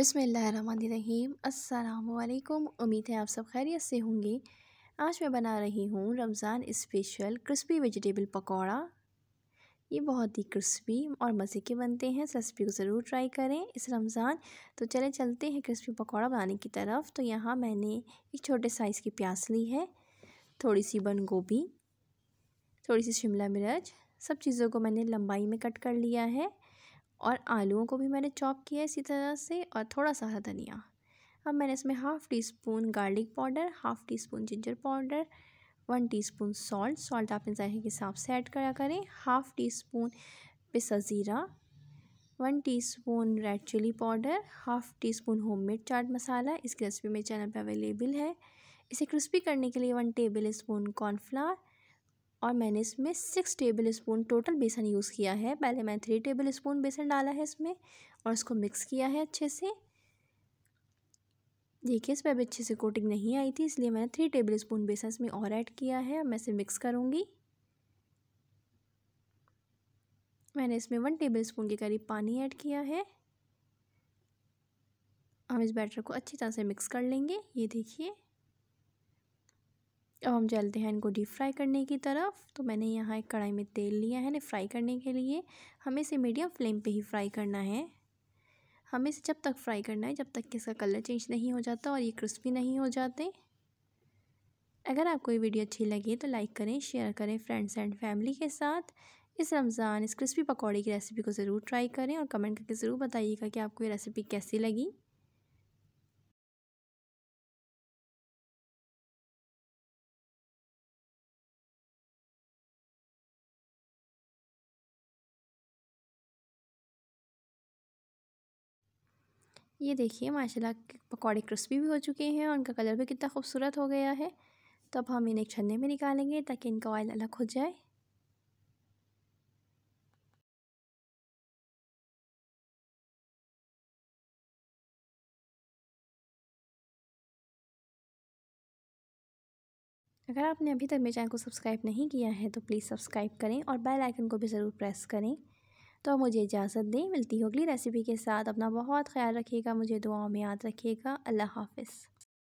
अस्सलाम वालेकुम उम्मीद है आप सब खैरियत से होंगे आज मैं बना रही हूँ Ramzan special crispy vegetable pakora ये बहुत ही क्रिस्पी और मज़े के बनते हैं इस रेसिपी को ज़रूर ट्राई करें इस रमज़ान तो चले चलते हैं क्रिस्पी पकौड़ा बनाने की तरफ तो यहाँ मैंने एक छोटे साइज़ की प्याज ली है थोड़ी सी बंद गोभी थोड़ी सी शिमला मिर्च सब चीज़ों को मैंने लंबाई में कट कर लिया है और आलूओं को भी मैंने चॉप किया इसी तरह से और थोड़ा सा हरा धनिया अब मैंने इसमें half teaspoon garlic powder half teaspoon ginger powder one teaspoon salt salt आप जायके के हिसाब से ऐड करा करें हाफ़ टी स्पून पिसा ज़ीरा one teaspoon red chilli powder half teaspoon homemade chaat masala इसकी रेसिपी मेरे चैनल पर अवेलेबल है इसे क्रिस्पी करने के लिए वन टेबल स्पून कॉर्नफ्लावर और मैंने इसमें सिक्स टेबल स्पून टोटल बेसन यूज़ किया है पहले मैंने थ्री टेबल स्पून बेसन डाला है इसमें और इसको मिक्स किया है अच्छे से देखिए इस पर अभी अच्छे से कोटिंग नहीं आई थी इसलिए मैंने थ्री टेबल स्पून बेसन इसमें और ऐड किया है और मैं इसे मिक्स करूँगी मैंने इसमें वन टेबल स्पून के करीब पानी ऐड किया है हम इस बैटर को अच्छी तरह से मिक्स कर लेंगे ये देखिए अब हम चलते हैं इनको डीप फ्राई करने की तरफ तो मैंने यहाँ एक कढ़ाई में तेल लिया है इन्हें फ्राई करने के लिए हमें इसे मीडियम फ्लेम पे ही फ्राई करना है हमें इसे जब तक फ्राई करना है जब तक कि इसका कलर चेंज नहीं हो जाता और ये क्रिस्पी नहीं हो जाते अगर आपको ये वीडियो अच्छी लगी तो लाइक करें शेयर करें फ्रेंड्स एंड फैमिली के साथ इस रमज़ान इस क्रिस्पी पकौड़े की रेसिपी को ज़रूर ट्राई करें और कमेंट करके ज़रूर बताइएगा कि आपको ये रेसिपी कैसी लगी ये देखिए माशाल्लाह पकौड़े क्रिस्पी भी हो चुके हैं और उनका कलर भी कितना खूबसूरत हो गया है तो अब हम इन्हें एक छन्ने में निकालेंगे ताकि इनका ऑयल अलग हो जाए अगर आपने अभी तक मेरे चैनल को सब्सक्राइब नहीं किया है तो प्लीज़ सब्सक्राइब करें और बेल आइकन को भी ज़रूर प्रेस करें तो मुझे इजाज़त दें मिलती अगली रेसिपी के साथ अपना बहुत ख्याल रखिएगा मुझे दुआओं में याद रखिएगा अल्लाह हाफिज़